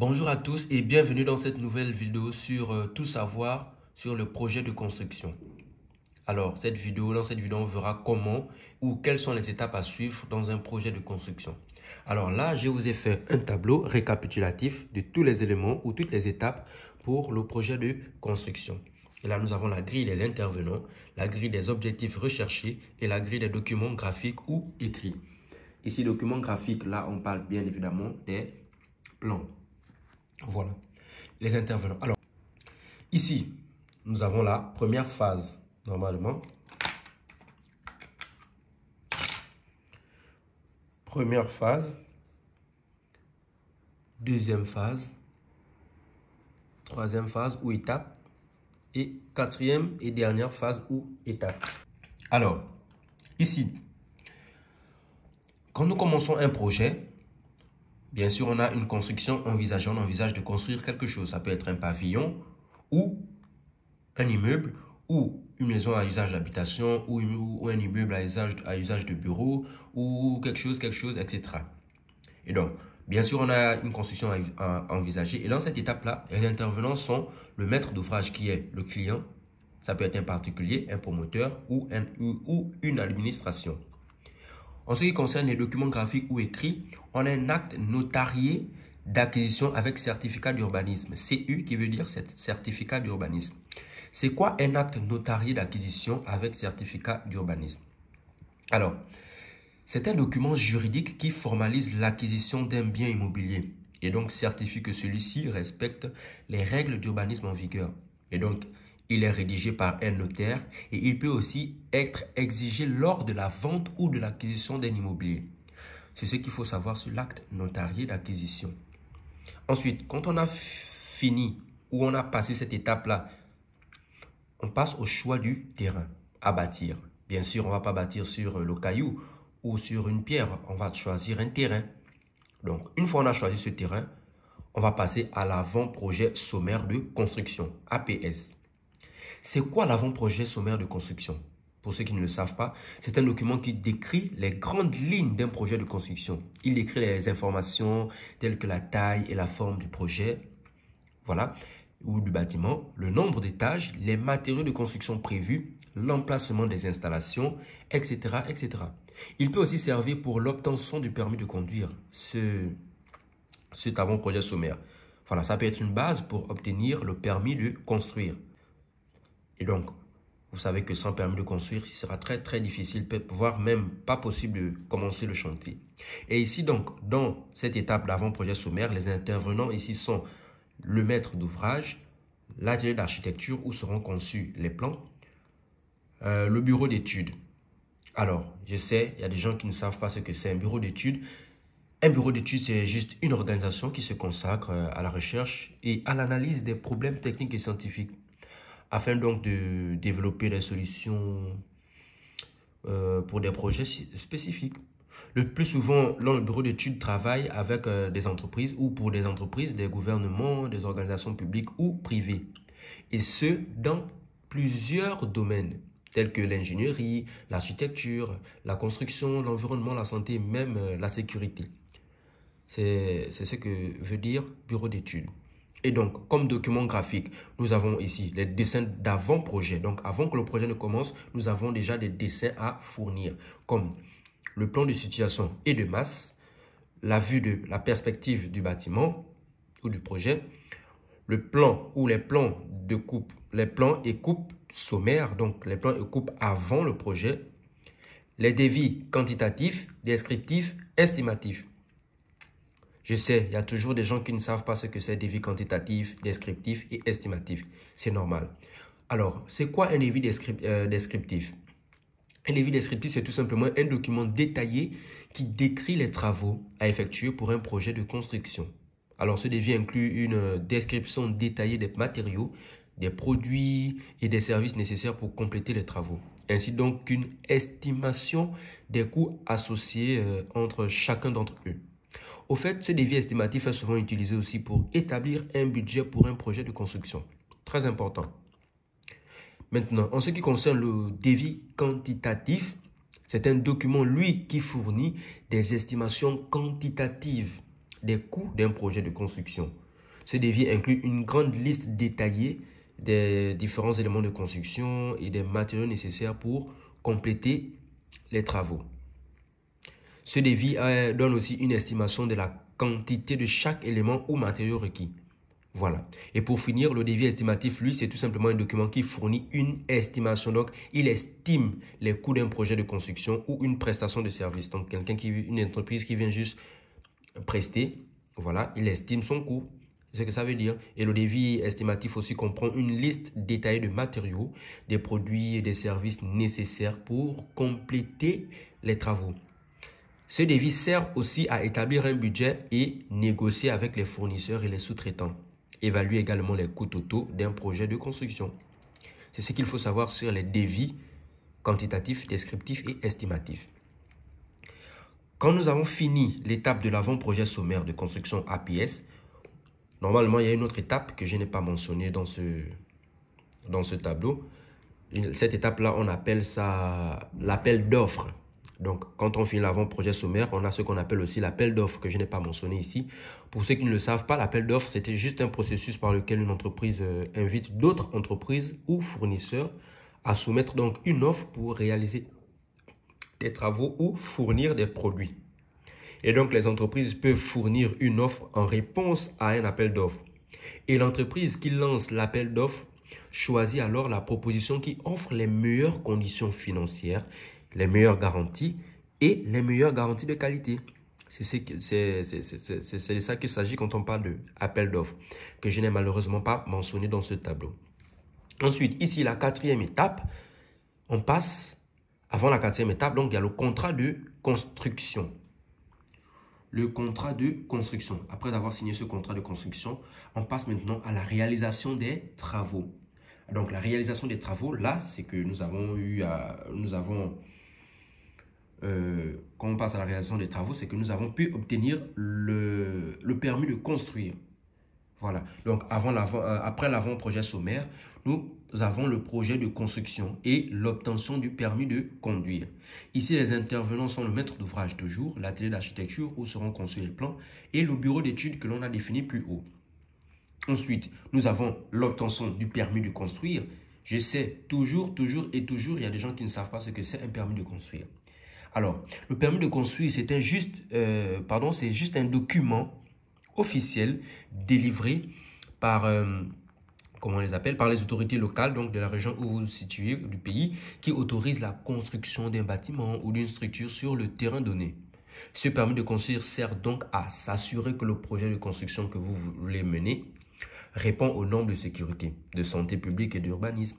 Bonjour à tous et bienvenue dans cette nouvelle vidéo sur euh, tout savoir sur le projet de construction. Alors, cette vidéo, dans cette vidéo, on verra comment ou quelles sont les étapes à suivre dans un projet de construction. Alors là, je vous ai fait un tableau récapitulatif de tous les éléments ou toutes les étapes pour le projet de construction. Et là, nous avons la grille des intervenants, la grille des objectifs recherchés et la grille des documents graphiques ou écrits. Ici, documents graphiques, là, on parle bien évidemment des plans, voilà, les intervenants. Alors, ici, nous avons la première phase, normalement. Première phase, deuxième phase, troisième phase ou étape, et quatrième et dernière phase ou étape. Alors, ici, quand nous commençons un projet, Bien sûr, on a une construction envisagée. On envisage de construire quelque chose. Ça peut être un pavillon ou un immeuble ou une maison à usage d'habitation ou, un immeuble à usage, de bureau ou quelque chose, quelque chose, etc. Et donc, bien sûr, on a une construction envisagée Et dans cette étape-là, les intervenants sont le maître d'ouvrage qui est le client. Ça peut être un particulier, un promoteur ou une administration. En ce qui concerne les documents graphiques ou écrits, on a un acte notarié d'acquisition avec certificat d'urbanisme. CU qui veut dire certificat d'urbanisme. C'est quoi un acte notarié d'acquisition avec certificat d'urbanisme Alors, c'est un document juridique qui formalise l'acquisition d'un bien immobilier et donc certifie que celui-ci respecte les règles d'urbanisme en vigueur. Et donc, il est rédigé par un notaire et il peut aussi être exigé lors de la vente ou de l'acquisition d'un immobilier. C'est ce qu'il faut savoir sur l'acte notarié d'acquisition. Ensuite, quand on a fini ou on a passé cette étape-là, on passe au choix du terrain à bâtir. Bien sûr, on ne va pas bâtir sur le caillou ou sur une pierre, on va choisir un terrain. Donc, une fois on a choisi ce terrain, on va passer à l'avant-projet sommaire de construction, APS. C'est quoi l'avant-projet sommaire de construction Pour ceux qui ne le savent pas, c'est un document qui décrit les grandes lignes d'un projet de construction. Il décrit les informations telles que la taille et la forme du projet, voilà, ou du bâtiment, le nombre d'étages, les matériaux de construction prévus, l'emplacement des installations, etc., etc. Il peut aussi servir pour l'obtention du permis de conduire, ce, cet avant-projet sommaire. Voilà, ça peut être une base pour obtenir le permis de construire. Et donc, vous savez que sans permis de construire, il sera très très difficile, voire même pas possible de commencer le chantier. Et ici donc, dans cette étape d'avant-projet sommaire, les intervenants ici sont le maître d'ouvrage, l'atelier d'architecture où seront conçus les plans, euh, le bureau d'études. Alors, je sais, il y a des gens qui ne savent pas ce que c'est un bureau d'études. Un bureau d'études, c'est juste une organisation qui se consacre euh, à la recherche et à l'analyse des problèmes techniques et scientifiques afin donc de développer des solutions euh, pour des projets spécifiques. Le plus souvent, le bureau d'études travaille avec euh, des entreprises ou pour des entreprises, des gouvernements, des organisations publiques ou privées. Et ce, dans plusieurs domaines, tels que l'ingénierie, l'architecture, la construction, l'environnement, la santé, même euh, la sécurité. C'est ce que veut dire bureau d'études. Et donc, comme document graphique, nous avons ici les dessins d'avant-projet. Donc, avant que le projet ne commence, nous avons déjà des dessins à fournir, comme le plan de situation et de masse, la vue de la perspective du bâtiment ou du projet, le plan ou les plans de coupe, les plans et coupes sommaires, donc les plans et coupes avant le projet, les dévis quantitatifs, descriptifs, estimatifs. Je sais, il y a toujours des gens qui ne savent pas ce que c'est devis quantitatif, descriptif et estimatif. C'est normal. Alors, c'est quoi un devis euh, descriptif Un devis descriptif, c'est tout simplement un document détaillé qui décrit les travaux à effectuer pour un projet de construction. Alors, ce devis inclut une euh, description détaillée des matériaux, des produits et des services nécessaires pour compléter les travaux. Ainsi donc qu'une estimation des coûts associés euh, entre chacun d'entre eux. Au fait, ce devis estimatif est souvent utilisé aussi pour établir un budget pour un projet de construction. Très important. Maintenant, en ce qui concerne le devis quantitatif, c'est un document, lui, qui fournit des estimations quantitatives des coûts d'un projet de construction. Ce devis inclut une grande liste détaillée des différents éléments de construction et des matériaux nécessaires pour compléter les travaux. Ce devis donne aussi une estimation de la quantité de chaque élément ou matériau requis. Voilà. Et pour finir, le devis estimatif, lui, c'est tout simplement un document qui fournit une estimation. Donc, il estime les coûts d'un projet de construction ou une prestation de service. Donc, quelqu'un qui, une entreprise qui vient juste prester, voilà, il estime son coût. C'est ce que ça veut dire. Et le devis estimatif aussi comprend une liste détaillée de matériaux, des produits et des services nécessaires pour compléter les travaux. Ce devis sert aussi à établir un budget et négocier avec les fournisseurs et les sous-traitants. Évaluer également les coûts totaux d'un projet de construction. C'est ce qu'il faut savoir sur les devis quantitatifs, descriptifs et estimatifs. Quand nous avons fini l'étape de l'avant-projet sommaire de construction APS, normalement, il y a une autre étape que je n'ai pas mentionnée dans ce, dans ce tableau. Cette étape-là, on appelle ça l'appel d'offres. Donc, quand on finit l'avant-projet sommaire, on a ce qu'on appelle aussi l'appel d'offres, que je n'ai pas mentionné ici. Pour ceux qui ne le savent pas, l'appel d'offres, c'était juste un processus par lequel une entreprise euh, invite d'autres entreprises ou fournisseurs à soumettre donc une offre pour réaliser des travaux ou fournir des produits. Et donc, les entreprises peuvent fournir une offre en réponse à un appel d'offres. Et l'entreprise qui lance l'appel d'offres choisit alors la proposition qui offre les meilleures conditions financières les meilleures garanties et les meilleures garanties de qualité. C'est de ça qu'il s'agit quand on parle d'appel d'offres, que je n'ai malheureusement pas mentionné dans ce tableau. Ensuite, ici, la quatrième étape, on passe, avant la quatrième étape, donc il y a le contrat de construction. Le contrat de construction. Après avoir signé ce contrat de construction, on passe maintenant à la réalisation des travaux. Donc, la réalisation des travaux, là, c'est que nous avons eu à, nous avons euh, quand on passe à la réalisation des travaux, c'est que nous avons pu obtenir le, permis de construire. Voilà. Donc, euh, après l'avant-projet sommaire, nous avons le projet de construction et l'obtention du permis de conduire. Ici, les intervenants sont le maître d'ouvrage toujours, l'atelier d'architecture où seront construits les plans et le bureau d'études que l'on a défini plus haut. Ensuite, nous avons l'obtention du permis de construire. Je sais, toujours, toujours et toujours, il y a des gens qui ne savent pas ce que c'est un permis de construire. Alors, le permis de construire, juste, euh, pardon, c'est juste un document officiel délivré par, euh, comment on les appelle, par les autorités locales, donc de la région où vous vous situez, du pays, qui autorise la construction d'un bâtiment ou d'une structure sur le terrain donné. Ce permis de construire sert donc à s'assurer que le projet de construction que vous voulez mener répond aux normes de sécurité, de santé publique et d'urbanisme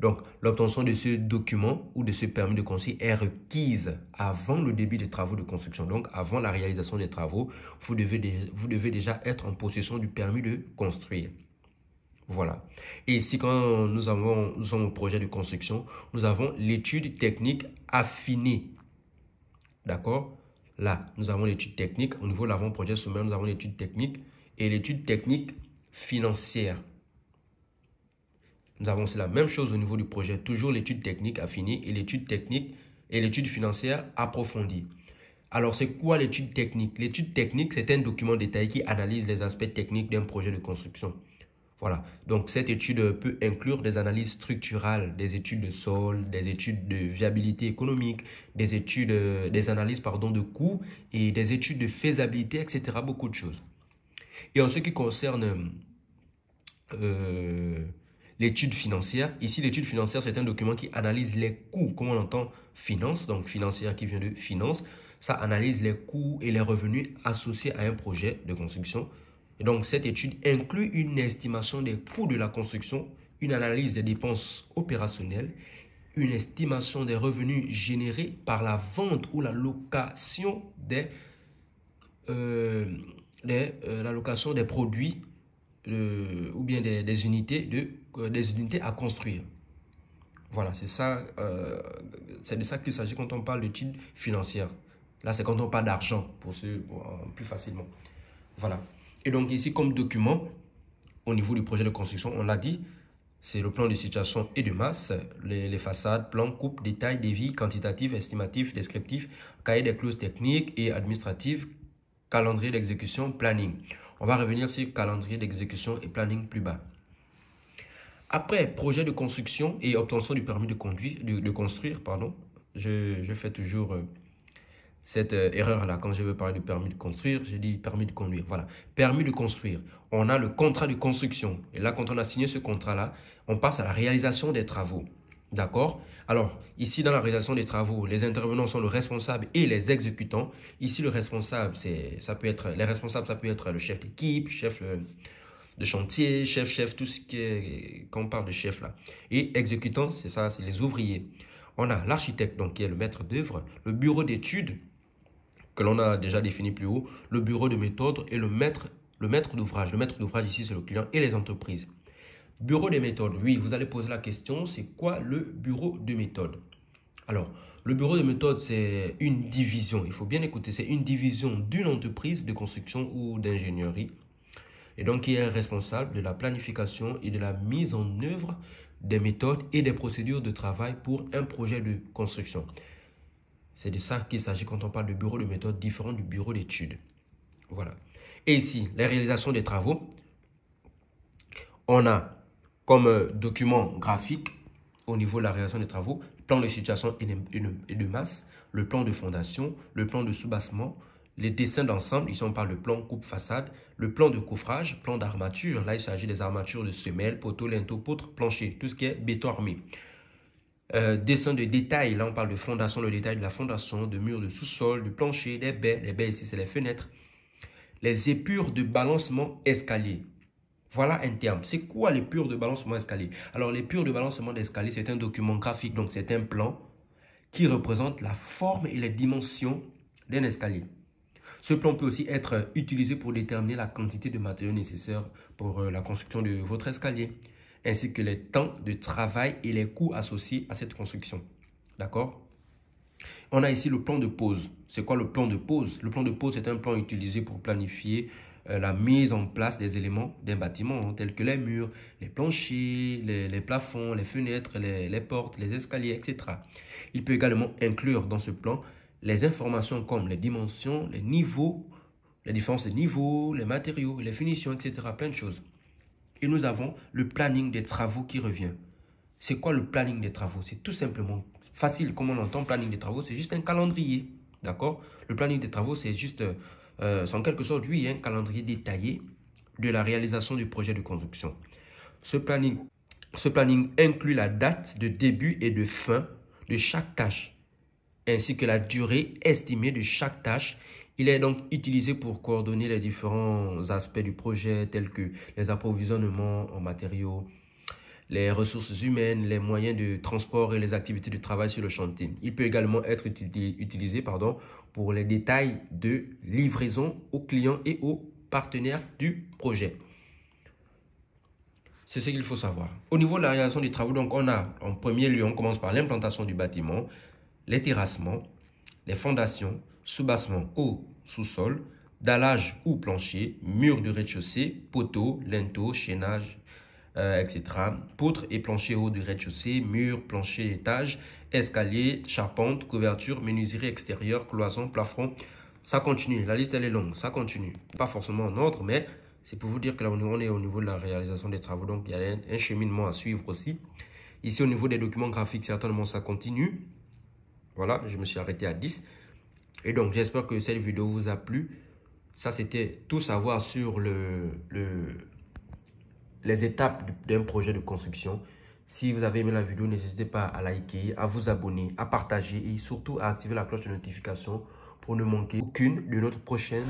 donc, l'obtention de ce document ou de ce permis de construire est requise avant le début des travaux de construction. Donc, avant la réalisation des travaux, vous devez, vous devez déjà être en possession du permis de construire. Voilà. Et ici, quand nous avons, nous projet de construction, nous avons l'étude technique affinée. D'accord Là, nous avons l'étude technique. Au niveau de l'avant-projet sommaire, nous avons l'étude technique et l'étude technique financière. Nous avons aussi la même chose au niveau du projet, toujours l'étude technique fini et l'étude technique et l'étude financière approfondie. Alors, c'est quoi l'étude technique L'étude technique, c'est un document détaillé qui analyse les aspects techniques d'un projet de construction. Voilà, donc cette étude peut inclure des analyses structurales, des études de sol, des études de viabilité économique, des études, des analyses pardon, de coûts et des études de faisabilité, etc. Beaucoup de choses. Et en ce qui concerne euh, l'étude financière. Ici, l'étude financière, c'est un document qui analyse les coûts, comme on entend finance, donc financière qui vient de finance. Ça analyse les coûts et les revenus associés à un projet de construction. donc, cette étude inclut une estimation des coûts de la construction, une analyse des dépenses opérationnelles, une estimation des revenus générés par la vente ou la location des, euh, euh, la location des produits ou bien des, unités de, euh, des unités à construire. Voilà, c'est ça, euh, c'est de ça qu'il s'agit quand on parle de titre financier. Là, c'est quand on parle d'argent pour ce euh, plus facilement. Voilà. Et donc ici, comme document, au niveau du projet de construction, on l'a dit, c'est le plan de situation et de masse, les, façades, plans, coupes, détails, devis quantitatifs, estimatifs, descriptifs, cahier des clauses techniques et administratives, calendrier d'exécution, planning. On va revenir sur calendrier d'exécution et planning plus bas. Après projet de construction et obtention du permis de, de, construire, pardon, je, fais toujours euh, cette euh, erreur-là quand je veux parler du permis de construire, je dis permis de conduire. Voilà, permis de construire. On a le contrat de construction. Et là, quand on a signé ce contrat-là, on passe à la réalisation des travaux. D'accord Alors, ici, dans la réalisation des travaux, les intervenants sont le responsable et les exécutants. Ici, le responsable, c'est, ça peut être, les responsables, ça peut être le chef d'équipe, chef euh, de chantier, chef, chef, tout ce qui parle de chef là. Et exécutant, c'est ça, c'est les ouvriers. On a l'architecte, donc, qui est le maître d'œuvre, le bureau d'études, que l'on a déjà défini plus haut, le bureau de méthode et le le maître d'ouvrage. Le maître d'ouvrage ici, c'est le client et les entreprises. Bureau des méthodes. Oui, vous allez poser la question, c'est quoi le bureau de méthode alors, le bureau de méthode, c'est une division, il faut bien écouter, c'est une division d'une entreprise de construction ou d'ingénierie, et donc qui est responsable de la planification et de la mise en œuvre des méthodes et des procédures de travail pour un projet de construction. C'est de ça qu'il s'agit quand on parle de bureau de méthode différent du bureau d'études. Voilà. Et ici, la réalisation des travaux, on a comme euh, document graphique au niveau de la réalisation des travaux, plan de situation et de, masse, le plan de fondation, le plan de soubassement, les dessins d'ensemble, ici on parle de plan coupe-façade, le plan de coffrage, plan d'armature, là il s'agit des armatures de semelles, poteaux, linteaux, poutres, plancher, tout ce qui est béton armé. Euh, dessin de détail, là on parle de fondation, le détail de la fondation, de mur de sous-sol, de plancher, des baies, les baies ici c'est les fenêtres. Les épures de balancement escalier, voilà un terme. C'est quoi les pures de balancement d'escalier Alors, les pures de balancement d'escalier, c'est un document graphique, donc c'est un plan qui représente la forme et les dimensions d'un escalier. Ce plan peut aussi être utilisé pour déterminer la quantité de matériaux nécessaires pour euh, la construction de votre escalier, ainsi que les temps de travail et les coûts associés à cette construction. D'accord On a ici le plan de pose. C'est quoi le plan de pose Le plan de pose, c'est un plan utilisé pour planifier euh, la mise en place des éléments d'un bâtiment, hein, tels que les murs, les planchers, les, plafonds, les fenêtres, les, portes, les escaliers, etc. Il peut également inclure dans ce plan les informations comme les dimensions, les niveaux, les différences de niveaux, les matériaux, les finitions, etc. Plein de choses. Et nous avons le planning des travaux qui revient. C'est quoi le planning des travaux C'est tout simplement facile, comme on entend planning des travaux, c'est juste un calendrier. D'accord Le planning des travaux, c'est juste euh, euh, sans quelque sorte, lui un calendrier détaillé de la réalisation du projet de construction. Ce ce planning inclut la date de début et de fin de chaque tâche, ainsi que la durée estimée de chaque tâche. Il est donc utilisé pour coordonner les différents aspects du projet, tels que les approvisionnements en matériaux, les ressources humaines, les moyens de transport et les activités de travail sur le chantier. Il peut également être utilisé pardon, pour les détails de livraison aux clients et aux partenaires du projet. C'est ce qu'il faut savoir. Au niveau de la réalisation des travaux, donc on a en premier lieu, on commence par l'implantation du bâtiment, les terrassements, les fondations, sous-bassements, ou sous-sol, dallage ou plancher, murs de rez-de-chaussée, poteaux, linteaux, chaînage, euh, etc. Poutres et planchers haut du rez-de-chaussée, murs, planchers, étages escaliers, charpente, couverture, menuiserie extérieure, cloisons, plafonds Ça continue, la liste elle est longue, ça continue. Pas forcément en ordre, mais c'est pour vous dire que là on est au niveau de la réalisation des travaux, donc il y a un, cheminement à suivre aussi. Ici au niveau des documents graphiques, certainement ça continue. Voilà, je me suis arrêté à 10. Et donc j'espère que cette vidéo vous a plu. Ça c'était tout savoir sur le, le les étapes d'un projet de construction. Si vous avez aimé la vidéo, n'hésitez pas à liker, à vous abonner, à partager et surtout à activer la cloche de notification pour ne manquer aucune de notre prochaine.